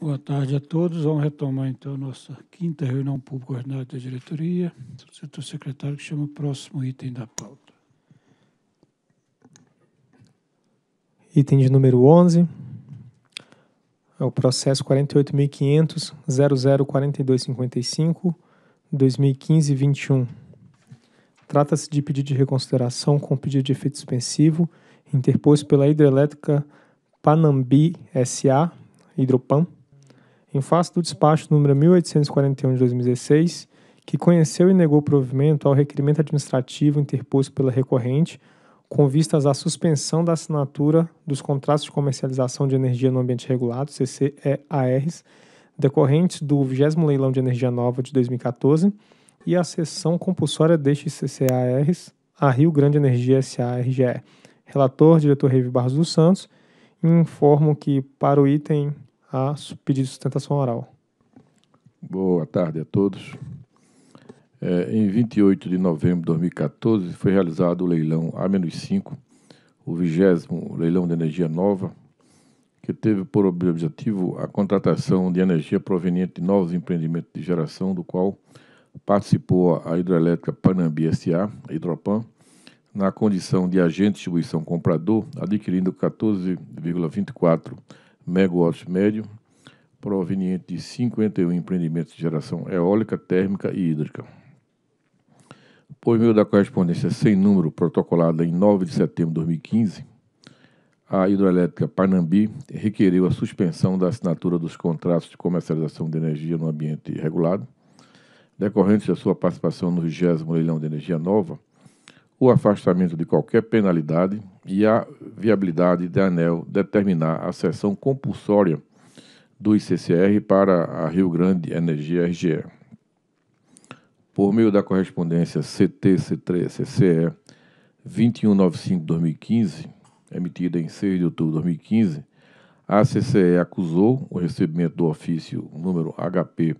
Boa tarde a todos. Vamos retomar então a nossa quinta reunião pública ordinária da diretoria. O setor secretário que chama o próximo item da pauta. Item de número 11 é o processo 48.500.004255, 2015-21. Trata-se de pedido de reconsideração com pedido de efeito suspensivo interposto pela hidrelétrica Panambi SA, Hidropan, em face do despacho número 1841 de 2016, que conheceu e negou provimento ao requerimento administrativo interposto pela recorrente com vistas à suspensão da assinatura dos contratos de comercialização de energia no ambiente regulado, CCEARs, decorrentes do 20 Leilão de Energia Nova de 2014 e a cessão compulsória destes CCEARs à Rio Grande Energia SARGE. Relator, diretor Revi Barros dos Santos, informo que, para o item a pedido de sustentação oral. Boa tarde a todos. É, em 28 de novembro de 2014, foi realizado o leilão A-5, o vigésimo leilão de energia nova, que teve por objetivo a contratação de energia proveniente de novos empreendimentos de geração, do qual participou a hidrelétrica Panambi S.A., Hidropan, na condição de agente de distribuição comprador, adquirindo 14,24% megawatts médio, proveniente de 51 empreendimentos de geração eólica, térmica e hídrica. Por meio da correspondência sem número protocolada em 9 de setembro de 2015, a hidrelétrica Panambi requereu a suspensão da assinatura dos contratos de comercialização de energia no ambiente regulado, decorrentes da sua participação no 20 leilão de energia nova, o afastamento de qualquer penalidade e a viabilidade da ANEL determinar a cessão compulsória do ICCR para a Rio Grande Energia RGE. Por meio da correspondência CT-CCE 2195-2015, emitida em 6 de outubro de 2015, a CCE acusou o recebimento do ofício número HP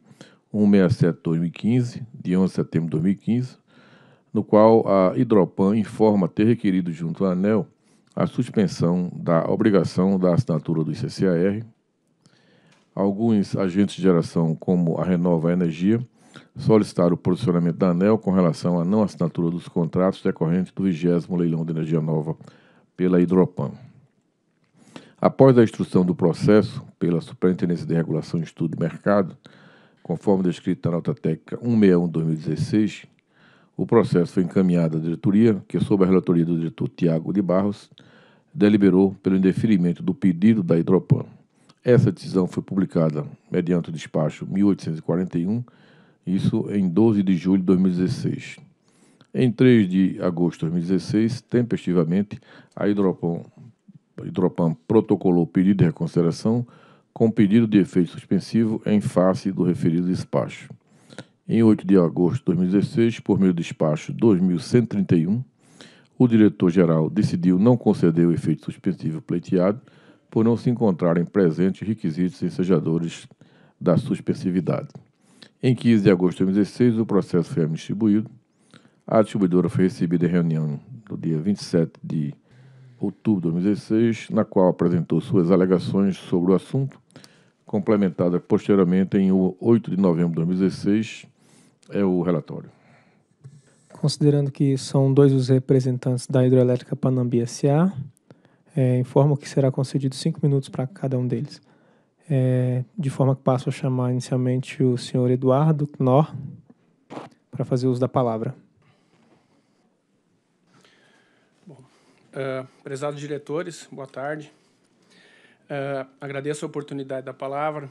167-2015, de 11 de setembro de 2015, no qual a Hidropan informa ter requerido junto à ANEL a suspensão da obrigação da assinatura do ICCAR. Alguns agentes de geração, como a Renova Energia, solicitaram o posicionamento da ANEL com relação à não assinatura dos contratos decorrentes do 20 leilão de energia nova pela Hidropan. Após a instrução do processo pela Superintendência de Regulação, Estudo de Mercado, conforme descrito na nota técnica 161-2016, o processo foi encaminhado à diretoria, que, sob a relatoria do diretor Tiago de Barros, deliberou pelo indeferimento do pedido da Hidropan. Essa decisão foi publicada mediante o despacho 1841, isso em 12 de julho de 2016. Em 3 de agosto de 2016, tempestivamente, a Hidropan, a Hidropan protocolou o pedido de reconsideração com pedido de efeito suspensivo em face do referido despacho. Em 8 de agosto de 2016, por meio do despacho 2131, o diretor-geral decidiu não conceder o efeito suspensivo pleiteado por não se encontrarem presentes requisitos ensejadores da suspensividade. Em 15 de agosto de 2016, o processo foi distribuído. A distribuidora foi recebida em reunião no dia 27 de outubro de 2016, na qual apresentou suas alegações sobre o assunto, complementada posteriormente em 8 de novembro de 2016 é o relatório. Considerando que são dois os representantes da hidrelétrica Panambi S.A., é, informo que será concedido cinco minutos para cada um deles. É, de forma que passo a chamar inicialmente o senhor Eduardo Knorr para fazer uso da palavra. Bom, uh, prezados diretores, boa tarde. Uh, agradeço a oportunidade da palavra.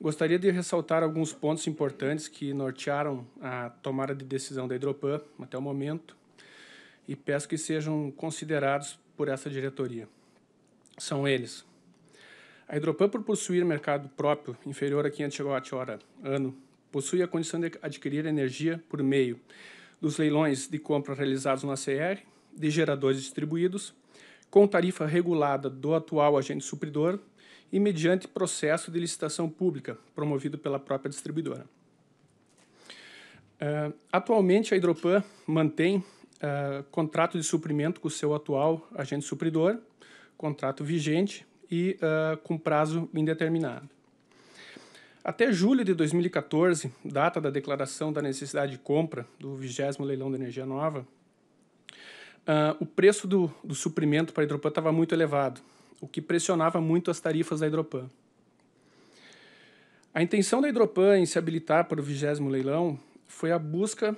Gostaria de ressaltar alguns pontos importantes que nortearam a tomada de decisão da Hidropan até o momento e peço que sejam considerados por essa diretoria. São eles: a Hidropan, por possuir mercado próprio inferior a 500 kWh ano, possui a condição de adquirir energia por meio dos leilões de compra realizados na CR, de geradores distribuídos, com tarifa regulada do atual agente supridor e mediante processo de licitação pública promovido pela própria distribuidora. Uh, atualmente, a Hidropan mantém uh, contrato de suprimento com o seu atual agente supridor, contrato vigente e uh, com prazo indeterminado. Até julho de 2014, data da declaração da necessidade de compra do 20 leilão da energia nova, o preço do, do suprimento para a Hidropan estava muito elevado, o que pressionava muito as tarifas da Hidropan. A intenção da Hidropan em se habilitar para o vigésimo leilão foi a busca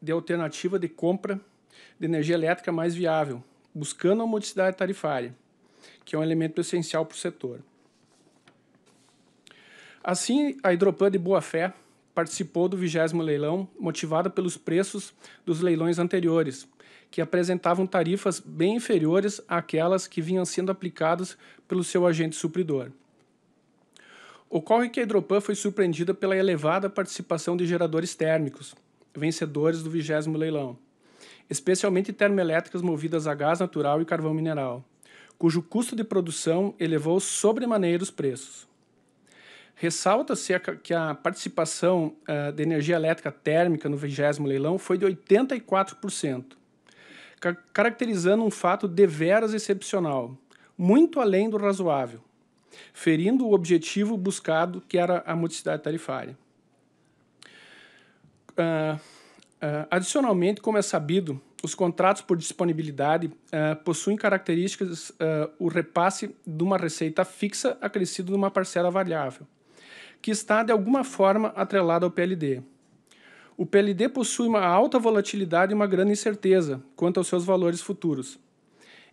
de alternativa de compra de energia elétrica mais viável, buscando a modicidade tarifária, que é um elemento essencial para o setor. Assim, a Hidropan de Boa Fé participou do vigésimo leilão, motivada pelos preços dos leilões anteriores, que apresentavam tarifas bem inferiores àquelas que vinham sendo aplicadas pelo seu agente supridor. Ocorre que a Hidropan foi surpreendida pela elevada participação de geradores térmicos, vencedores do vigésimo leilão, especialmente termoelétricas movidas a gás natural e carvão mineral, cujo custo de produção elevou sobremaneira os preços. Ressalta-se que a participação eh, de energia elétrica térmica no vigésimo leilão foi de 84%, ca caracterizando um fato deveras excepcional, muito além do razoável, ferindo o objetivo buscado, que era a modicidade tarifária. Uh, uh, adicionalmente, como é sabido, os contratos por disponibilidade uh, possuem características o repasse de uma receita fixa acrescido de uma parcela variável, que está de alguma forma atrelada ao PLD. O PLD possui uma alta volatilidade e uma grande incerteza quanto aos seus valores futuros.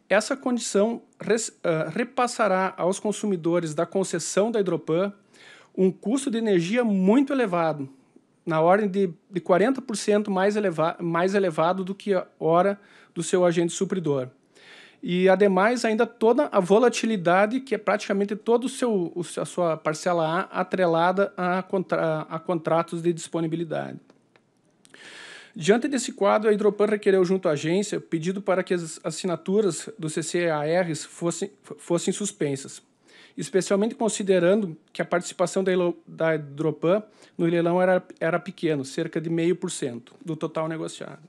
Essa condição ah, repassará aos consumidores da concessão da Hidropan um custo de energia muito elevado, na ordem de, de 40% mais, eleva, mais elevado do que a hora do seu agente supridor. E, ademais, ainda toda a volatilidade, que é praticamente toda a sua parcela A atrelada a, contra, a contratos de disponibilidade. Diante desse quadro, a Hidropan requereu junto à agência pedido para que as assinaturas do CCARs fossem, fossem suspensas, especialmente considerando que a participação da, da Hidropan no leilão era, era pequena, cerca de 0,5% do total negociado.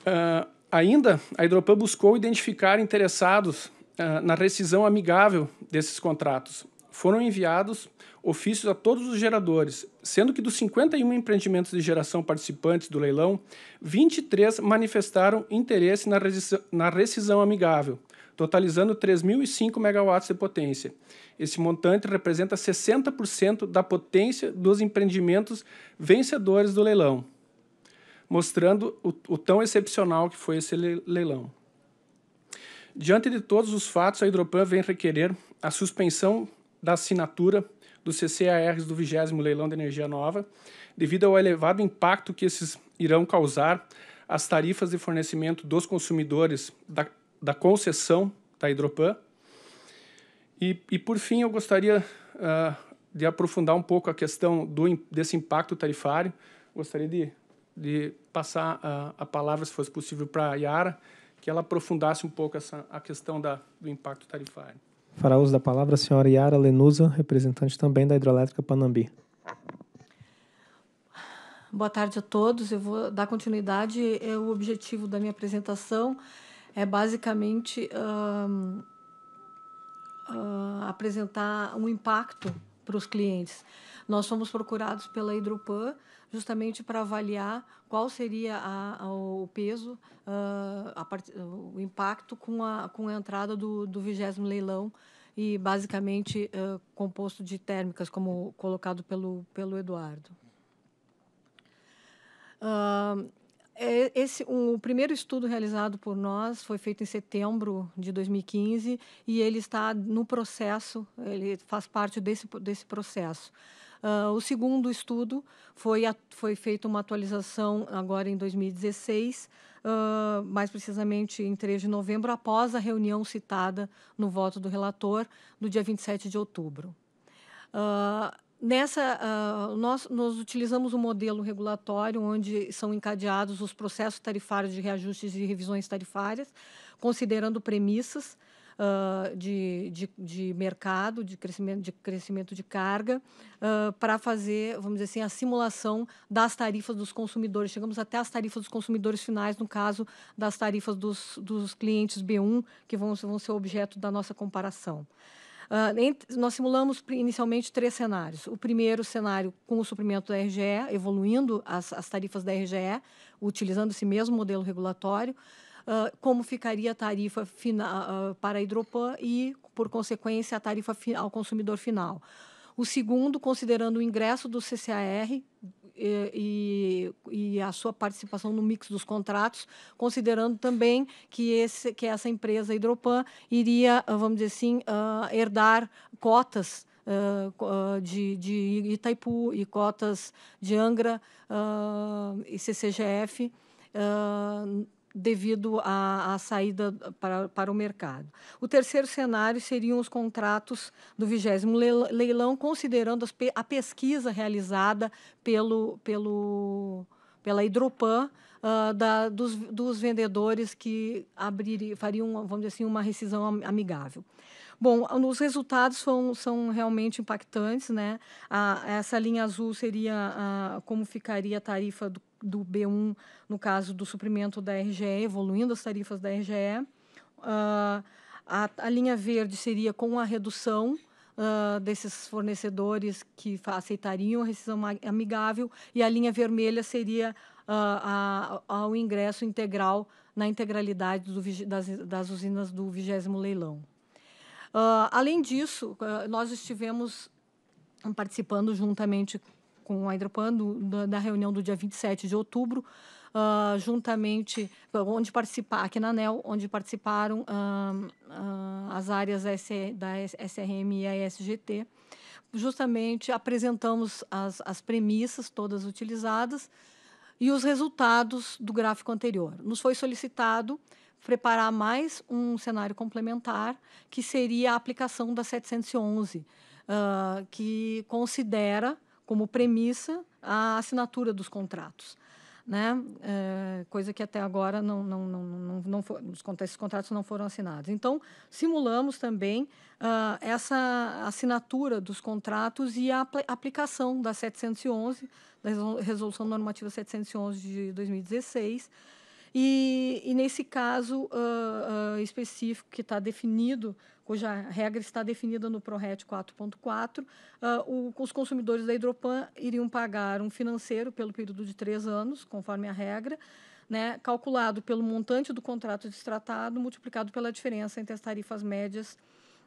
Uh, ainda, a Hidropan buscou identificar interessados uh, na rescisão amigável desses contratos, foram enviados ofícios a todos os geradores, sendo que dos 51 empreendimentos de geração participantes do leilão, 23 manifestaram interesse na, na rescisão amigável, totalizando 3.005 megawatts de potência. Esse montante representa 60% da potência dos empreendimentos vencedores do leilão, mostrando o, o tão excepcional que foi esse leilão. Diante de todos os fatos, a Hidropan vem requerer a suspensão da assinatura dos CCARs do 20 Leilão de Energia Nova, devido ao elevado impacto que esses irão causar às tarifas de fornecimento dos consumidores da, da concessão da Hidropan. E, e, por fim, eu gostaria uh, de aprofundar um pouco a questão do, desse impacto tarifário. Gostaria de, de passar a, ah, a palavra, se fosse possível, para a Yara, que ela aprofundasse um pouco essa, a questão da, do impacto tarifário. Fará uso da palavra a senhora Yara Lenusa, representante também da Hidrelétrica Panambi. Boa tarde a todos. Eu vou dar continuidade. É, o objetivo da minha apresentação é basicamente apresentar um impacto para os clientes. Nós fomos procurados pela Hidropan justamente para avaliar qual seria a, a, o peso, uh, a part, o impacto com a, com a entrada do, vigésimo leilão e basicamente uh, composto de térmicas, como colocado pelo, pelo Eduardo. Uh, esse um, o primeiro estudo realizado por nós foi feito em setembro de 2015 e ele está no processo, ele faz parte desse, desse processo. Uh, o segundo estudo foi, foi feita uma atualização agora em 2016, uh, ah, mais precisamente em 3 de novembro, após a reunião citada no voto do relator, do dia 27 de outubro. Uh, Nessa, uh, nós, nós, utilizamos um modelo regulatório onde são encadeados os processos tarifários de reajustes e revisões tarifárias, considerando premissas uh, de, de, de, mercado, de crescimento de, crescimento de carga, uh, para fazer, vamos dizer assim, a simulação das tarifas dos consumidores. Chegamos até as tarifas dos consumidores finais, no caso das tarifas dos, dos clientes B1, que vão, vão ser objeto da nossa comparação. Uh, entre, nós simulamos inicialmente três cenários. O primeiro cenário com o suprimento da RGE, evoluindo as, as tarifas da RGE, utilizando esse mesmo modelo regulatório uh, como ficaria a tarifa final, uh, ah, ah, para a Hidropan e, por consequência, a tarifa ao consumidor final. O segundo, considerando o ingresso do CCAR e, e, a sua participação no mix dos contratos, considerando também que, esse, que essa empresa Hidropan iria, vamos dizer assim, uh, herdar cotas uh, de, de, Itaipu e cotas de Angra uh, e CCGF devido à, à saída para, para o mercado. O terceiro cenário seriam os contratos do vigésimo leilão, considerando as, a pesquisa realizada pelo, pelo, pela Hidropan, Uh, da, dos, dos, vendedores que abrir, fariam, vamos dizer assim, uma rescisão amigável. Bom, os resultados são, são realmente impactantes, né? A, essa linha azul seria a, ah, como ficaria a tarifa do, do B1, no caso do suprimento da RGE, evoluindo as tarifas da RGE. Uh, ah, a, a, linha verde seria com a redução uh, desses fornecedores que aceitariam a rescisão amigável, e a linha vermelha seria uh, a, ao ingresso integral na integralidade do, das, das usinas do vigésimo leilão. além disso, nós estivemos participando juntamente com a Hidropan da, da reunião do dia 27 de outubro, uh, juntamente, onde participar, aqui na ANEL, onde participaram uh, uh, as áreas S, da SRM e a SGT. Justamente apresentamos as, as premissas todas utilizadas e os resultados do gráfico anterior. Nos foi solicitado preparar mais um cenário complementar, que seria a aplicação da 711, uh, que considera como premissa a assinatura dos contratos. Né? É, coisa que até agora não, não, não, não, não for, esses contratos não foram assinados. Então, simulamos também uh, essa assinatura dos contratos e a apl aplicação da 711, da Resolução Normativa 711 de 2016. E, e nesse caso uh, uh, específico que está definido cuja regra está definida no ProRet 4.4, uh, ah, os consumidores da Hidropan iriam pagar um financeiro pelo período de três anos, conforme a regra, né, calculado pelo montante do contrato destratado, multiplicado pela diferença entre as tarifas médias,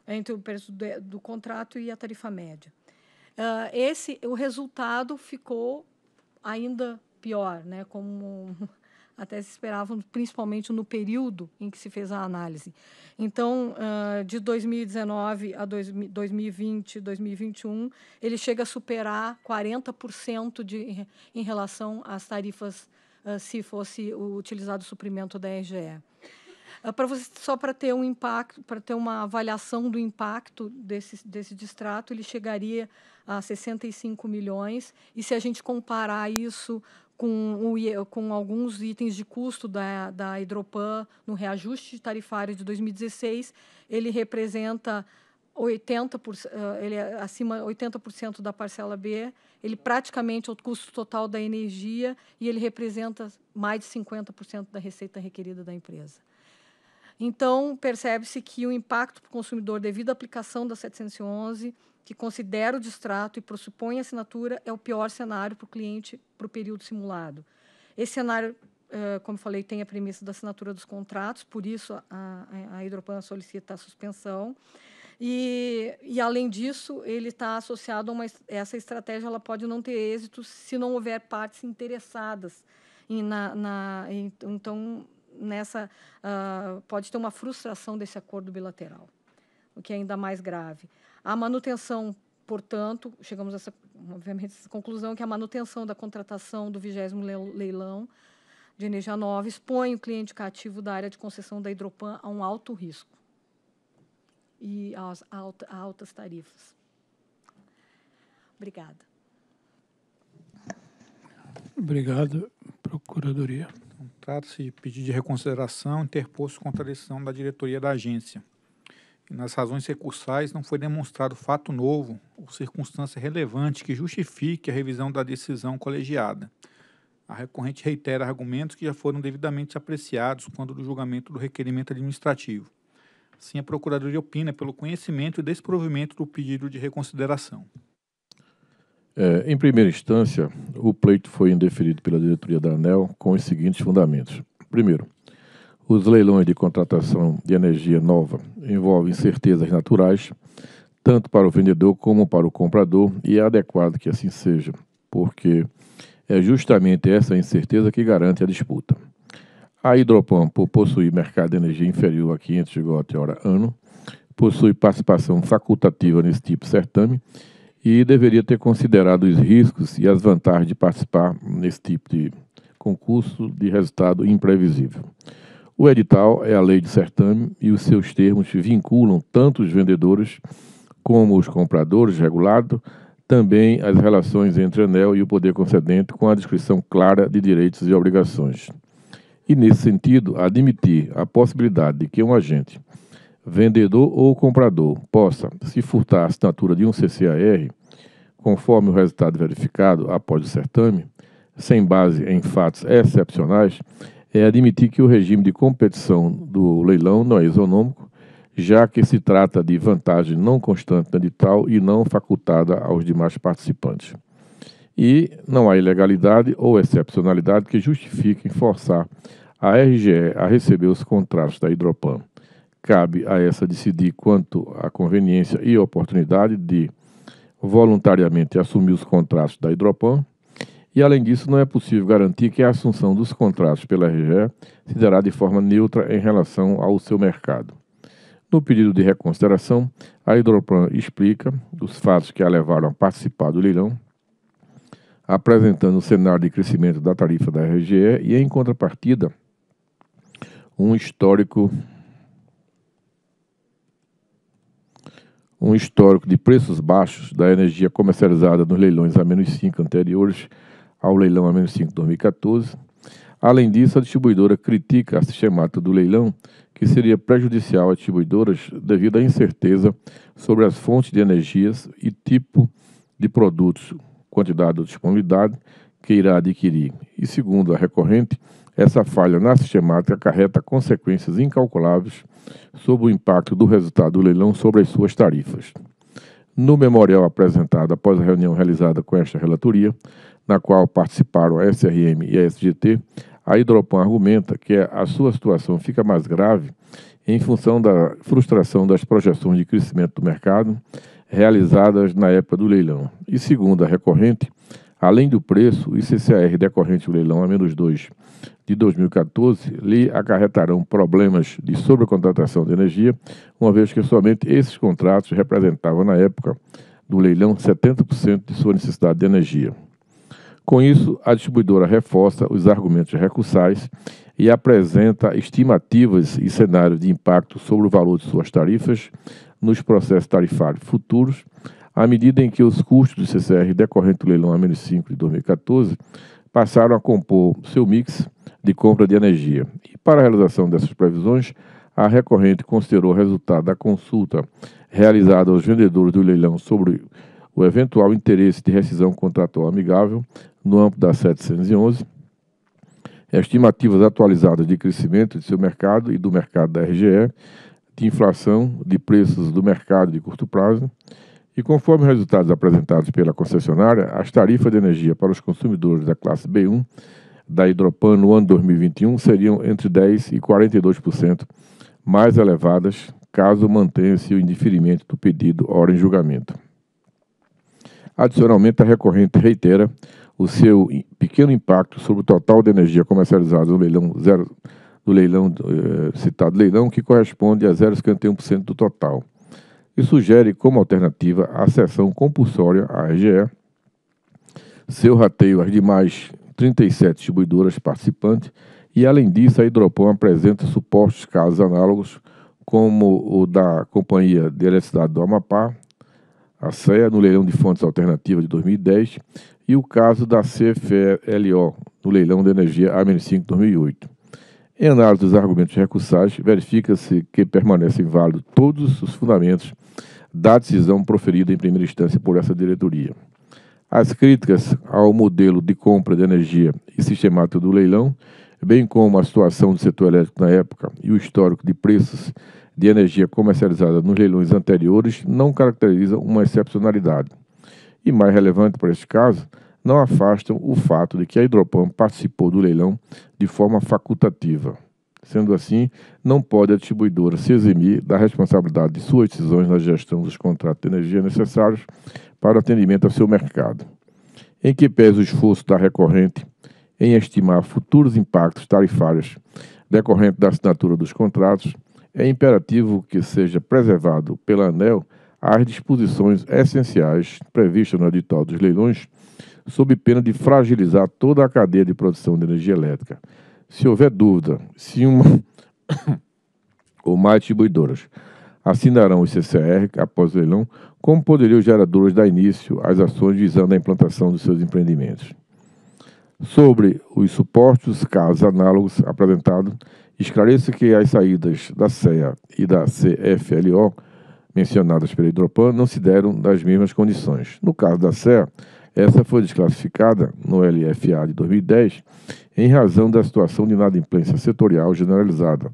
entre o preço de, do contrato e a tarifa média. Uh, esse, o resultado ficou ainda pior, né, como até se esperavam, principalmente no período em que se fez a análise. Então, ah, de 2019 a 2020, 2021, ele chega a superar 40% de, em relação às tarifas ah, se fosse utilizado o suprimento da RGE. Ah, para você, só para ter um impacto, para ter uma avaliação do impacto desse, desse distrato, ele chegaria a 65 milhões. E se a gente comparar isso com, o, com alguns itens de custo da, da Hidropan no reajuste tarifário de 2016, ele representa 80%, eh, ele é acima 80% da parcela B, ele praticamente é o custo total da energia e ele representa mais de 50% da receita requerida da empresa. Então, percebe-se que o impacto para o consumidor devido à aplicação da 711, que considera o distrato e pressupõe a assinatura, é o pior cenário para o cliente para o período simulado. Esse cenário, eh, como falei, tem a premissa da assinatura dos contratos, por isso a, a, Hidropan solicita a suspensão. E, e, além disso, ele está associado a uma, essa estratégia, ela pode não ter êxito se não houver partes interessadas. Em, na, na, então, nessa uh, pode ter uma frustração desse acordo bilateral, o que é ainda mais grave. A manutenção, portanto, chegamos a essa, obviamente, essa conclusão que a manutenção da contratação do vigésimo leilão de energia nova expõe o cliente cativo da área de concessão da Hidropan a um alto risco e às altas tarifas. Obrigada. Obrigado, Procuradoria. Trata-se de pedido de reconsideração interposto contra a decisão da diretoria da agência. E nas razões recursais não foi demonstrado fato novo ou circunstância relevante que justifique a revisão da decisão colegiada. A recorrente reitera argumentos que já foram devidamente apreciados quando do julgamento do requerimento administrativo. Assim, a Procuradoria opina pelo conhecimento e desprovimento do pedido de reconsideração. É, em primeira instância, o pleito foi indeferido pela diretoria da ANEL com os seguintes fundamentos. Primeiro, os leilões de contratação de energia nova envolvem certezas naturais, tanto para o vendedor como para o comprador, e é adequado que assim seja, porque é justamente essa incerteza que garante a disputa. A Hidropan, por possuir mercado de energia inferior a 500 GWh ano, possui participação facultativa nesse tipo de certame e deveria ter considerado os riscos e as vantagens de participar nesse tipo de concurso de resultado imprevisível. O edital é a lei de certame e os seus termos vinculam tanto os vendedores como os compradores regulados, também as relações entre ANEL e o poder concedente com a descrição clara de direitos e obrigações. E nesse sentido, admitir a possibilidade de que um agente vendedor ou comprador, possa, se furtar a assinatura de um CCAR, conforme o resultado verificado após o certame, sem base em fatos excepcionais, é admitir que o regime de competição do leilão não é isonômico, já que se trata de vantagem não constante no edital e não facultada aos demais participantes. E não há ilegalidade ou excepcionalidade que justifique forçar a RGE a receber os contratos da Hidropan cabe a essa decidir quanto à conveniência e oportunidade de voluntariamente assumir os contratos da Hidropan. E, além disso, não é possível garantir que a assunção dos contratos pela RGE se dará de forma neutra em relação ao seu mercado. No pedido de reconsideração, a Hidropan explica os fatos que a levaram a participar do leilão, apresentando o cenário de crescimento da tarifa da RGE e, em contrapartida, um histórico um histórico de preços baixos da energia comercializada nos leilões a menos 5 anteriores ao leilão a menos 5 de 2014. Além disso, a distribuidora critica a sistemática do leilão, que seria prejudicial às distribuidoras devido à incerteza sobre as fontes de energias e tipo de produtos, quantidade ou disponibilidade que irá adquirir. E segundo a recorrente, essa falha na sistemática acarreta consequências incalculáveis sobre o impacto do resultado do leilão sobre as suas tarifas. No memorial apresentado após a reunião realizada com esta relatoria, na qual participaram a SRM e a SGT, a Hidropan argumenta que a sua situação fica mais grave em função da frustração das projeções de crescimento do mercado realizadas na época do leilão. E segundo a recorrente, Além do preço, o ICCR decorrente do leilão a menos 2 de 2014 lhe acarretarão problemas de sobrecontratação de energia, uma vez que somente esses contratos representavam, na época do leilão, 70% de sua necessidade de energia. Com isso, a distribuidora reforça os argumentos recursais e apresenta estimativas e cenários de impacto sobre o valor de suas tarifas nos processos tarifários futuros, à medida em que os custos do CCR decorrente do leilão A-5 de 2014 passaram a compor seu mix de compra de energia. E para a realização dessas previsões, a recorrente considerou o resultado da consulta realizada aos vendedores do leilão sobre o eventual interesse de rescisão contratual amigável no âmbito da 711, estimativas atualizadas de crescimento de seu mercado e do mercado da RGE, de inflação, de preços do mercado de curto prazo, e conforme os resultados apresentados pela concessionária, as tarifas de energia para os consumidores da classe B1 da Hidropan no ano 2021 seriam entre 10% e 42% mais elevadas, caso mantenha-se o indiferimento do pedido hora em julgamento. Adicionalmente, a recorrente reitera o seu pequeno impacto sobre o total de energia comercializada no leilão zero, do leilão eh, citado leilão, que corresponde a 0,51% do total e sugere como alternativa a cessão compulsória à RGE, seu rateio às demais 37 distribuidoras participantes e, além disso, a Hidropon apresenta supostos casos análogos, como o da Companhia de Eletricidade do Amapá, a CEA, no leilão de fontes alternativas de 2010, e o caso da CFLO, no leilão de energia amn 5 2008. Em análise dos argumentos recursais, verifica-se que permanecem válidos todos os fundamentos da decisão proferida em primeira instância por essa diretoria. As críticas ao modelo de compra de energia e sistemático do leilão, bem como a situação do setor elétrico na época e o histórico de preços de energia comercializada nos leilões anteriores, não caracterizam uma excepcionalidade. E mais relevante para este caso, não afastam o fato de que a Hidropan participou do leilão de forma facultativa. Sendo assim, não pode a distribuidora se eximir da responsabilidade de suas decisões na gestão dos contratos de energia necessários para o atendimento ao seu mercado. Em que pese o esforço da recorrente em estimar futuros impactos tarifários decorrentes da assinatura dos contratos, é imperativo que seja preservado pela ANEL as disposições essenciais previstas no edital dos leilões sob pena de fragilizar toda a cadeia de produção de energia elétrica. Se houver dúvida, se uma ou mais distribuidoras assinarão o CCR após o leilão, como poderiam os geradores dar início às ações visando a implantação dos seus empreendimentos? Sobre os supostos casos análogos apresentados, esclareço que as saídas da CEA e da CFLO mencionadas pela Hidropan não se deram nas mesmas condições. No caso da CEA, essa foi desclassificada no LFA de 2010 em razão da situação de inadimplência setorial generalizada,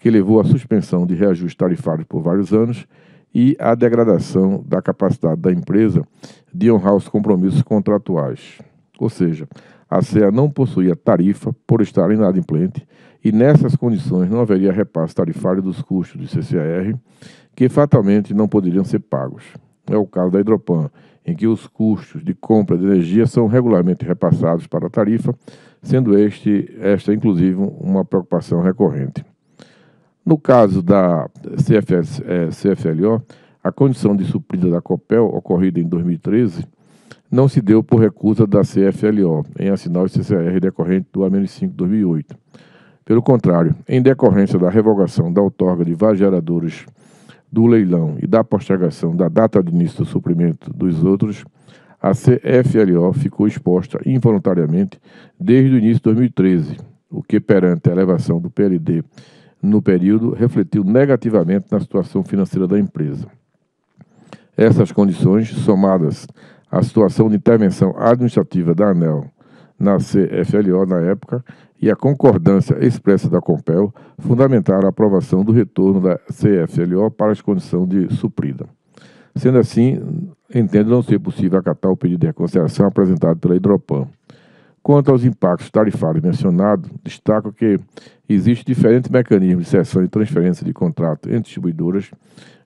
que levou à suspensão de reajuste tarifário por vários anos e à degradação da capacidade da empresa de honrar os compromissos contratuais. Ou seja, a CEA não possuía tarifa por estar inadimplente e nessas condições não haveria repasse tarifário dos custos de CCR, que fatalmente não poderiam ser pagos. É o caso da Hidropan, em que os custos de compra de energia são regularmente repassados para a tarifa, sendo este, esta inclusive uma preocupação recorrente. No caso da CFS, é, CFLO, a condição de suprida da COPEL, ocorrida em 2013, não se deu por recusa da CFLO em assinar o CCR decorrente do AMN 5 2008. Pelo contrário, em decorrência da revogação da outorga de vários geradores do leilão e da postergação da data de início do suprimento dos outros, a CFLO ficou exposta involuntariamente desde o início de 2013, o que, perante a elevação do PLD no período, refletiu negativamente na situação financeira da empresa. Essas condições, somadas à situação de intervenção administrativa da ANEL na CFLO na época, e a concordância expressa da Compel fundamentaram a aprovação do retorno da CFLO para as condições de suprida. Sendo assim, entendo não ser possível acatar o pedido de reconsideração apresentado pela Hidropan. Quanto aos impactos tarifários mencionados, destaco que existem diferentes mecanismos de cessão e transferência de contrato entre distribuidoras,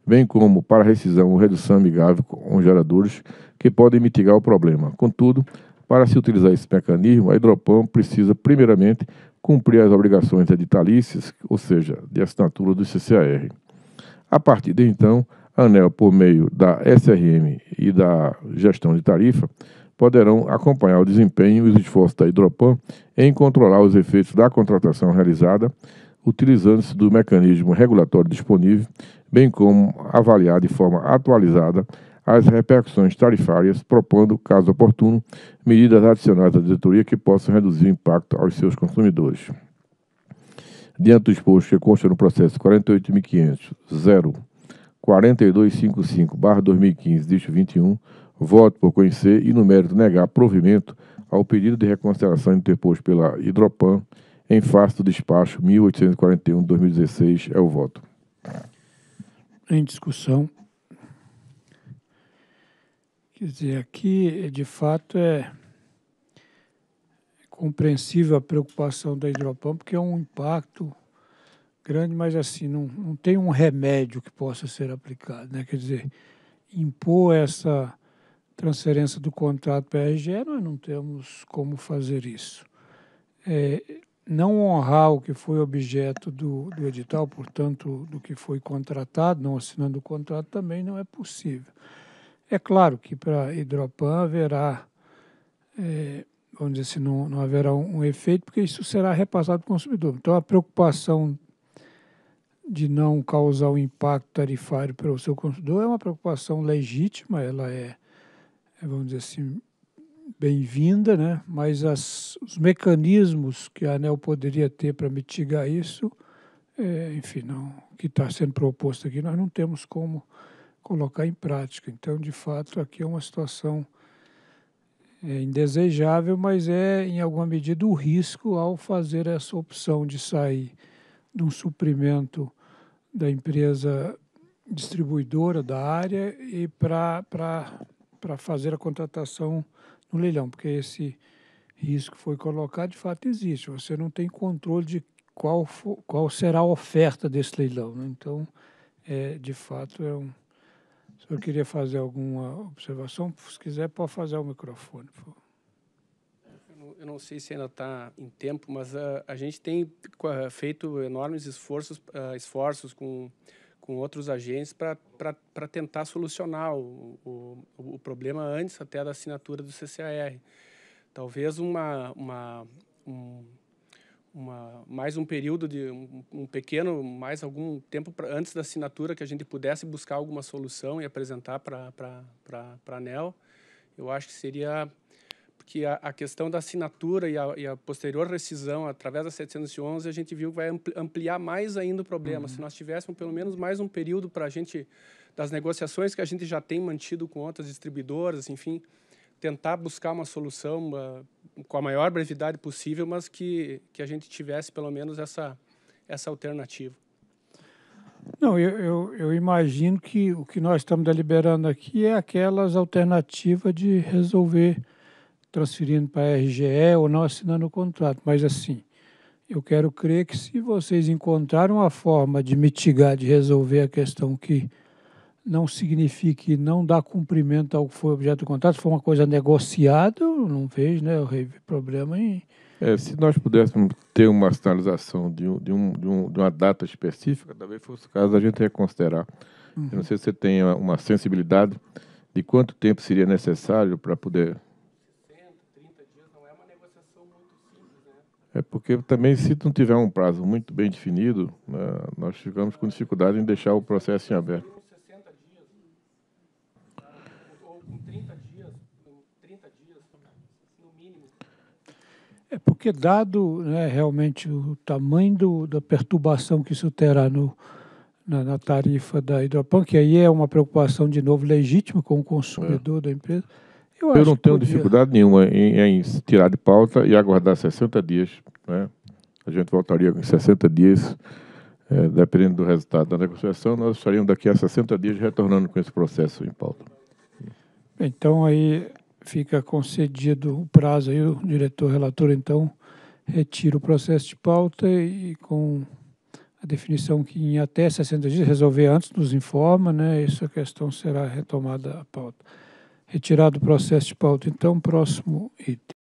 bem como para rescisão ou redução amigável com geradores, que podem mitigar o problema. Contudo, para se utilizar esse mecanismo, a Hidropam precisa, primeiramente, cumprir as obrigações editalícias, ou seja, de assinatura do CCAR. A partir de então, a ANEL, por meio da SRM e da gestão de tarifa, poderão acompanhar o desempenho e os esforços da Hidropan em controlar os efeitos da contratação realizada, utilizando-se do mecanismo regulatório disponível, bem como avaliar de forma atualizada as repercussões tarifárias, propondo, caso oportuno, medidas adicionais à diretoria que possam reduzir o impacto aos seus consumidores. Diante do exposto que consta no processo 48.500.04255-2015, disto 21, voto por conhecer e, no mérito, negar provimento ao pedido de reconsideração interposto pela Hidropan em face do despacho 1841-2016. É o voto. Em discussão. Quer dizer, aqui, de fato, é compreensível a preocupação da Hidropam, porque é um impacto grande, mas assim, não, não tem um remédio que possa ser aplicado. Né? Quer dizer, impor essa transferência do contrato para a RGE, nós não temos como fazer isso. É, não honrar o que foi objeto do, do edital, portanto, do que foi contratado, não assinando o contrato, também não é possível. É claro que para Hidropan haverá, é, vamos dizer assim, não, não haverá um, um, efeito, porque isso será repassado para o consumidor. Então, a preocupação de não causar um impacto tarifário para o seu consumidor é uma preocupação legítima, ela é, é vamos dizer assim, bem-vinda, né? mas as, os mecanismos que a ANEL poderia ter para mitigar isso, é, enfim, não, que está sendo proposto aqui, nós não temos como colocar em prática. Então, de fato, aqui é uma situação é indesejável, mas é, em alguma medida, o risco ao fazer essa opção de sair de um suprimento da empresa distribuidora da área e para fazer a contratação no leilão, porque esse risco foi colocado, de fato existe. Você não tem controle de qual, for, qual será a oferta desse leilão. Né? Então, é, de fato, é um o senhor queria fazer alguma observação? Se quiser, pode fazer o microfone, por favor. Eu não, sei se ainda está em tempo, mas a, ah, a gente tem ah, feito enormes esforços, uh, esforços com, com outros agentes para tentar solucionar o, o, o, problema antes até da assinatura do CCAR. Talvez uma, uma um, uma, mais um período de um, um pequeno, mais algum tempo pra, antes da assinatura que a gente pudesse buscar alguma solução e apresentar para a ANEL. Eu acho que seria porque a, a questão da assinatura e a, e a, posterior rescisão através da 711 a gente viu que vai ampliar mais ainda o problema. Uhum. Se nós tivéssemos pelo menos mais um período para a gente das negociações que a gente já tem mantido com outras distribuidoras, enfim, tentar buscar uma solução uh, com a maior brevidade possível, mas que, que a gente tivesse pelo menos essa, essa alternativa. Não, eu, eu, eu imagino que o que nós estamos deliberando aqui é aquelas alternativas de resolver transferindo para a RGE ou não assinando o contrato. Mas assim, eu quero crer que se vocês encontraram uma forma de mitigar, de resolver a questão que não signifique não dar cumprimento ao que foi objeto do contrato, se for uma coisa negociada, não vejo né, o problema em. É, se nós pudéssemos ter uma sinalização de, um, de, um, de, uma data específica, talvez fosse o caso a gente reconsiderar. Uhum. Eu não uhum. sei se você tem uma sensibilidade de quanto tempo seria necessário para poder. 60, 30 dias não é uma negociação muito simples, né? É porque também, se não tiver um prazo muito bem definido, né, nós ficamos com dificuldade em deixar o processo em aberto. É porque, dado né, realmente o tamanho do, da perturbação que isso terá no, na, na, tarifa da Hidropan, que aí é uma preocupação, de novo, legítima com o consumidor é. da empresa. Eu, eu não tenho podia... dificuldade nenhuma em, em, tirar de pauta e aguardar 60 dias. Né? A gente voltaria com 60 dias, é, dependendo do resultado da negociação, nós estaríamos daqui a 60 dias retornando com esse processo em pauta. Então, aí, fica concedido o prazo aí, o diretor relator, então, retira o processo de pauta e com a definição que em até 60 dias resolver antes nos informa, né? Essa questão será retomada a pauta. Retirado o processo de pauta, então, próximo item.